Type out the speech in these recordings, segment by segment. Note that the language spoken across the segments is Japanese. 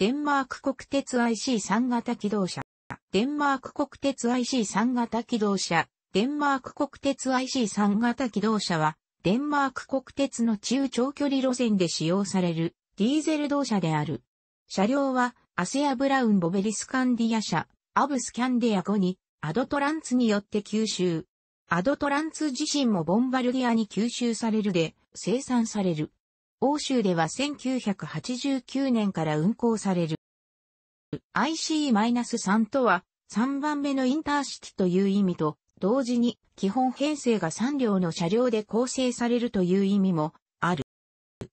デンマーク国鉄 IC3 型機動車。デンマーク国鉄 IC3 型機動車。デンマーク国鉄 IC3 型機動車は、デンマーク国鉄の中長距離路線で使用されるディーゼル動車である。車両は、アセア・ブラウン・ボベリスカンディア社、アブスキャンディア後に、アドトランツによって吸収。アドトランツ自身もボンバルディアに吸収されるで、生産される。欧州では1989年から運行される。IC-3 とは3番目のインターシティという意味と同時に基本編成が3両の車両で構成されるという意味もある。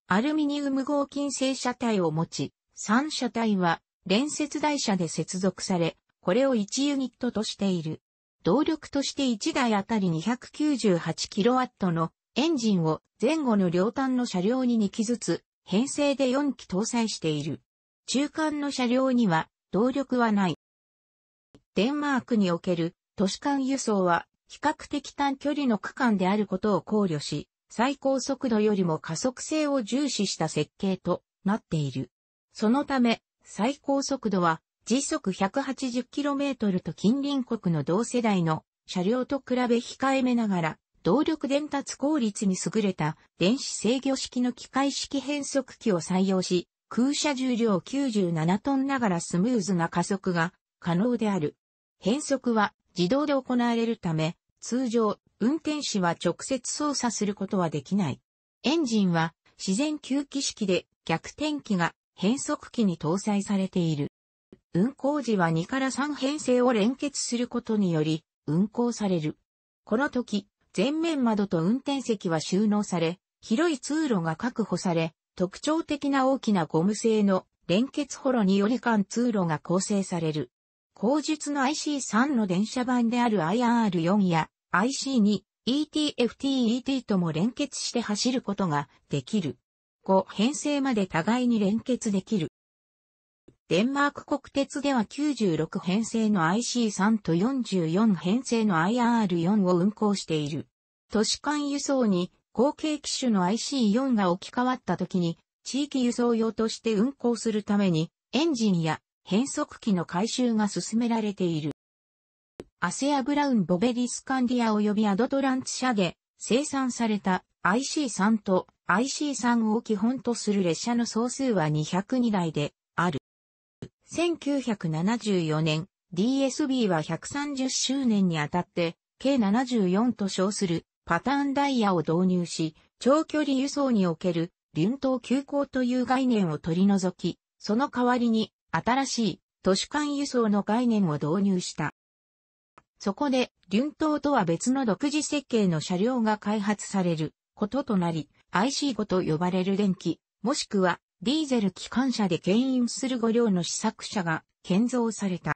アルミニウム合金製車体を持ち、3車体は連接台車で接続され、これを1ユニットとしている。動力として1台あたり 298kW のエンジンを前後の両端の車両に2機ずつ、編成で4機搭載している。中間の車両には動力はない。デンマークにおける都市間輸送は比較的短距離の区間であることを考慮し、最高速度よりも加速性を重視した設計となっている。そのため、最高速度は時速 180km と近隣国の同世代の車両と比べ控えめながら動力伝達効率に優れた電子制御式の機械式変速機を採用し、空車重量97トンながらスムーズな加速が可能である。変速は自動で行われるため、通常、運転士は直接操作することはできない。エンジンは自然吸気式で逆転機が変速機に搭載されている。運行時は2から3編成を連結することにより運行される。この時、前面窓と運転席は収納され、広い通路が確保され、特徴的な大きなゴム製の連結ホロにより間通路が構成される。後述の IC3 の電車版である IR4 や IC2、ETFTET とも連結して走ることができる。5編成まで互いに連結できる。デンマーク国鉄では96編成の IC3 と44編成の IR4 を運行している。都市間輸送に後継機種の IC4 が置き換わった時に地域輸送用として運行するためにエンジンや変速機の改修が進められている。アセアブラウンボベリスカンディア及びアドトランツ社で生産された IC3 と IC3 を基本とする列車の総数は202台で、1974年、DSB は130周年にあたって、計74と称するパターンダイヤを導入し、長距離輸送における輪頭急行という概念を取り除き、その代わりに新しい都市間輸送の概念を導入した。そこで、輪頭とは別の独自設計の車両が開発されることとなり、IC5 と呼ばれる電気、もしくはディーゼル機関車で牽引する5両の試作車が建造された。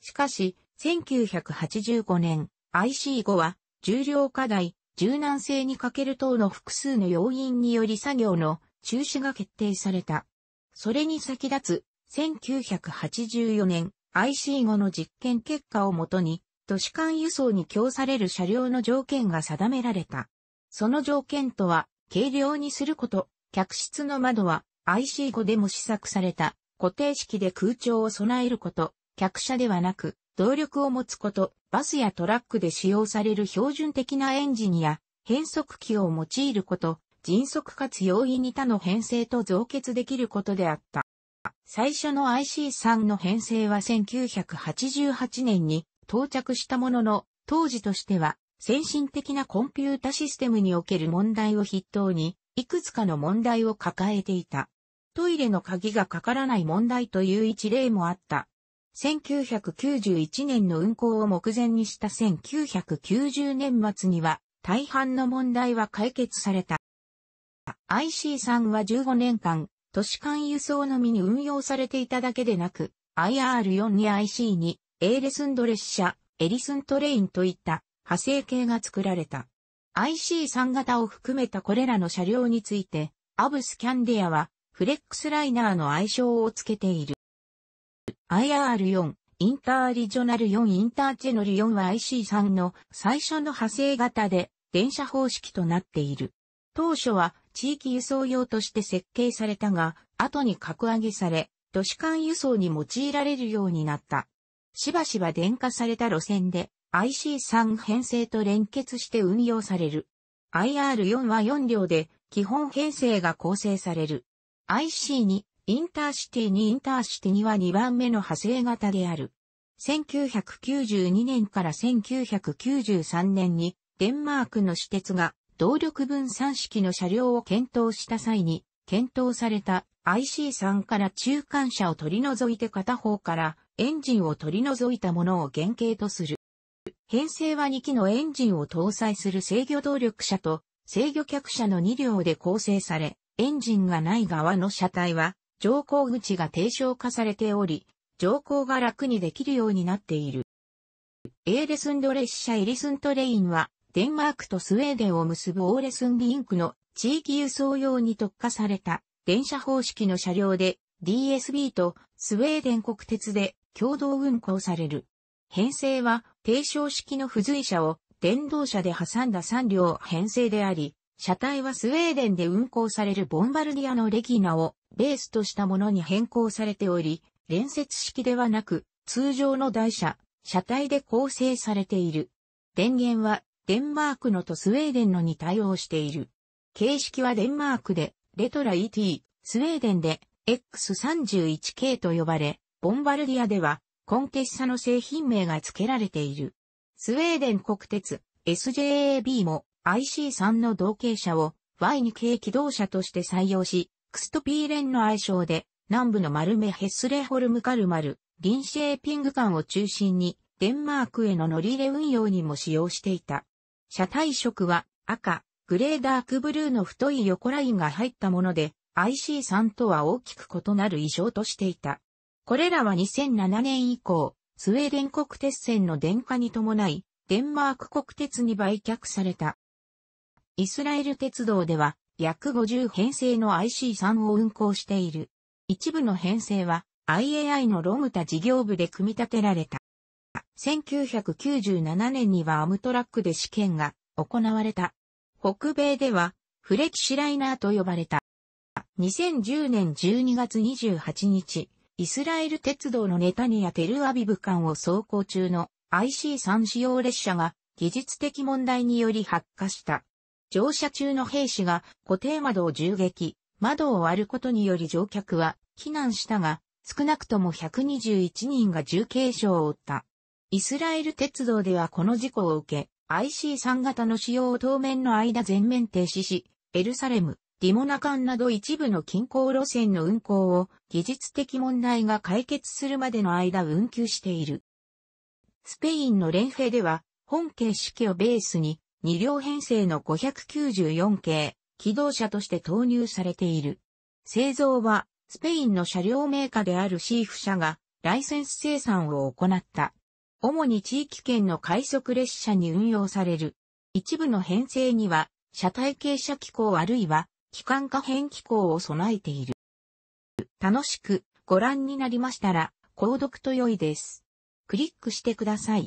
しかし、1985年、IC5 は、重量課題、柔軟性に欠ける等の複数の要因により作業の中止が決定された。それに先立つ、1984年、IC5 の実験結果をもとに、都市間輸送に供される車両の条件が定められた。その条件とは、軽量にすること、客室の窓は IC5 でも試作された固定式で空調を備えること、客車ではなく動力を持つこと、バスやトラックで使用される標準的なエンジンや変速機を用いること、迅速かつ容易に他の編成と増結できることであった。最初の IC3 の編成は1988年に到着したものの、当時としては先進的なコンピュータシステムにおける問題を筆頭に、いくつかの問題を抱えていた。トイレの鍵がかからない問題という一例もあった。1991年の運行を目前にした1990年末には大半の問題は解決された。IC3 は15年間、都市間輸送のみに運用されていただけでなく、IR4 に IC2、エーレスンド列車、エリスントレインといった派生系が作られた。IC3 型を含めたこれらの車両について、アブスキャンディアはフレックスライナーの愛称をつけている。IR4、インターリジョナル4インターチェノル4は IC3 の最初の派生型で電車方式となっている。当初は地域輸送用として設計されたが、後に格上げされ、都市間輸送に用いられるようになった。しばしば電化された路線で、IC3 編成と連結して運用される。IR4 は4両で基本編成が構成される。IC2、インターシティ2インターシティ2は2番目の派生型である。1992年から1993年にデンマークの私鉄が動力分散式の車両を検討した際に検討された IC3 から中間車を取り除いて片方からエンジンを取り除いたものを原型とする。編成は2機のエンジンを搭載する制御動力車と制御客車の2両で構成され、エンジンがない側の車体は乗降口が低床化されており、乗降が楽にできるようになっている。エーレスンド列車エリスントレインは、デンマークとスウェーデンを結ぶオーレスンリンクの地域輸送用に特化された電車方式の車両で DSB とスウェーデン国鉄で共同運行される。編成は低床式の付随車を電動車で挟んだ3両編成であり、車体はスウェーデンで運行されるボンバルディアのレギナをベースとしたものに変更されており、連接式ではなく、通常の台車、車体で構成されている。電源はデンマークのとスウェーデンのに対応している。形式はデンマークでレトラ ET、スウェーデンで X31K と呼ばれ、ボンバルディアではコンテッサの製品名が付けられている。スウェーデン国鉄 SJAB も IC3 の同型車を Y2 系機動車として採用し、クストピーレンの愛称で南部の丸目ヘッスレホルムカルマル、リンシェーピング間を中心にデンマークへの乗り入れ運用にも使用していた。車体色は赤、グレーダークブルーの太い横ラインが入ったもので IC3 とは大きく異なる衣装としていた。これらは2007年以降、スウェーデン国鉄線の電化に伴い、デンマーク国鉄に売却された。イスラエル鉄道では、約50編成の IC3 を運行している。一部の編成は IAI のロムタ事業部で組み立てられた。1997年にはアムトラックで試験が行われた。北米ではフレキシライナーと呼ばれた。2010年12月28日、イスラエル鉄道のネタニヤテルアビブ間を走行中の IC3 使用列車が技術的問題により発火した。乗車中の兵士が固定窓を銃撃、窓を割ることにより乗客は避難したが、少なくとも121人が重軽傷を負った。イスラエル鉄道ではこの事故を受け、IC3 型の使用を当面の間全面停止し、エルサレム、ディモナ間など一部の近郊路線の運行を技術的問題が解決するまでの間運休している。スペインのレンフェでは本形式をベースに2両編成の594系機動車として投入されている。製造はスペインの車両メーカーであるシーフ社がライセンス生産を行った。主に地域圏の快速列車に運用される。一部の編成には車体傾斜機構あるいは機関可変機構を備えている。楽しくご覧になりましたら、購読と良いです。クリックしてください。